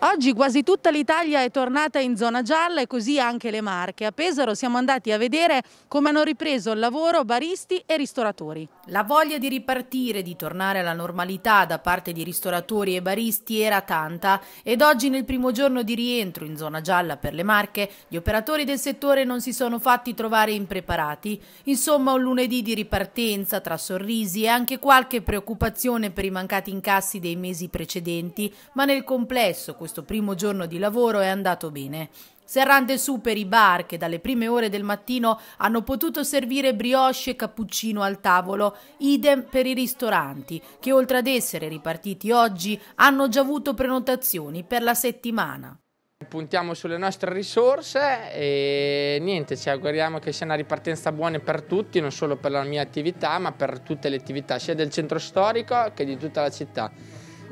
Oggi quasi tutta l'Italia è tornata in zona gialla e così anche le Marche. A Pesaro siamo andati a vedere come hanno ripreso il lavoro baristi e ristoratori. La voglia di ripartire, di tornare alla normalità da parte di ristoratori e baristi era tanta ed oggi nel primo giorno di rientro in zona gialla per le Marche gli operatori del settore non si sono fatti trovare impreparati. Insomma un lunedì di ripartenza tra sorrisi e anche qualche preoccupazione per i mancati incassi dei mesi precedenti, ma nel complesso questo primo giorno di lavoro è andato bene. Serrande superi bar che dalle prime ore del mattino hanno potuto servire brioche e cappuccino al tavolo, idem per i ristoranti che oltre ad essere ripartiti oggi hanno già avuto prenotazioni per la settimana. Puntiamo sulle nostre risorse e niente, ci auguriamo che sia una ripartenza buona per tutti, non solo per la mia attività ma per tutte le attività sia del centro storico che di tutta la città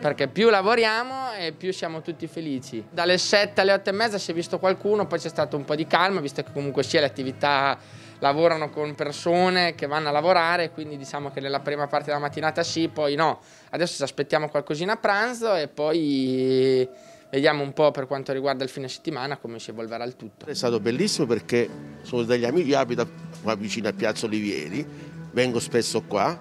perché più lavoriamo e più siamo tutti felici. Dalle 7 alle 8 e mezza si è visto qualcuno, poi c'è stato un po' di calma, visto che comunque sia le attività lavorano con persone che vanno a lavorare, quindi diciamo che nella prima parte della mattinata sì, poi no. Adesso ci aspettiamo qualcosina a pranzo e poi vediamo un po' per quanto riguarda il fine settimana come si evolverà il tutto. È stato bellissimo perché sono degli amici, io abito qua vicino a Piazza Olivieri, vengo spesso qua,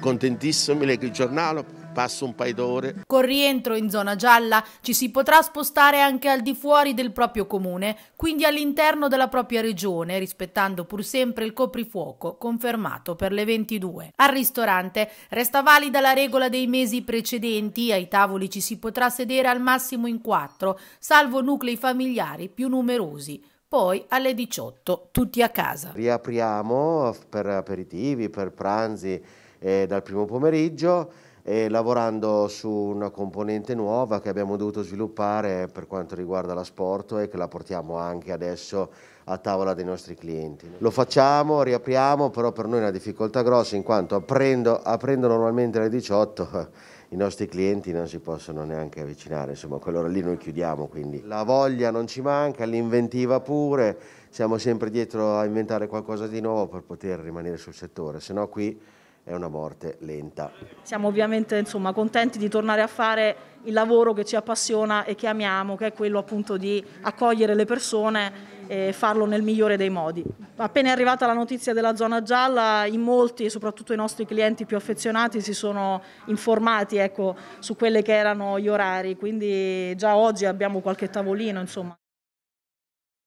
contentissimo, leggo il giornale, passo un paio d'ore. Con rientro in zona gialla ci si potrà spostare anche al di fuori del proprio comune, quindi all'interno della propria regione, rispettando pur sempre il coprifuoco confermato per le 22. Al ristorante resta valida la regola dei mesi precedenti, ai tavoli ci si potrà sedere al massimo in quattro, salvo nuclei familiari più numerosi poi alle 18 tutti a casa. Riapriamo per aperitivi, per pranzi eh, dal primo pomeriggio e lavorando su una componente nuova che abbiamo dovuto sviluppare per quanto riguarda l'asporto e che la portiamo anche adesso a tavola dei nostri clienti. Lo facciamo, riapriamo, però per noi è una difficoltà grossa in quanto aprendo, aprendo normalmente alle 18 i nostri clienti non si possono neanche avvicinare, insomma quell'ora lì noi chiudiamo quindi. La voglia non ci manca, l'inventiva pure, siamo sempre dietro a inventare qualcosa di nuovo per poter rimanere sul settore, se no qui è una morte lenta. Siamo ovviamente insomma, contenti di tornare a fare il lavoro che ci appassiona e che amiamo, che è quello appunto di accogliere le persone e farlo nel migliore dei modi. Appena è arrivata la notizia della zona gialla, in molti, soprattutto i nostri clienti più affezionati, si sono informati ecco, su quelli che erano gli orari, quindi già oggi abbiamo qualche tavolino. Insomma.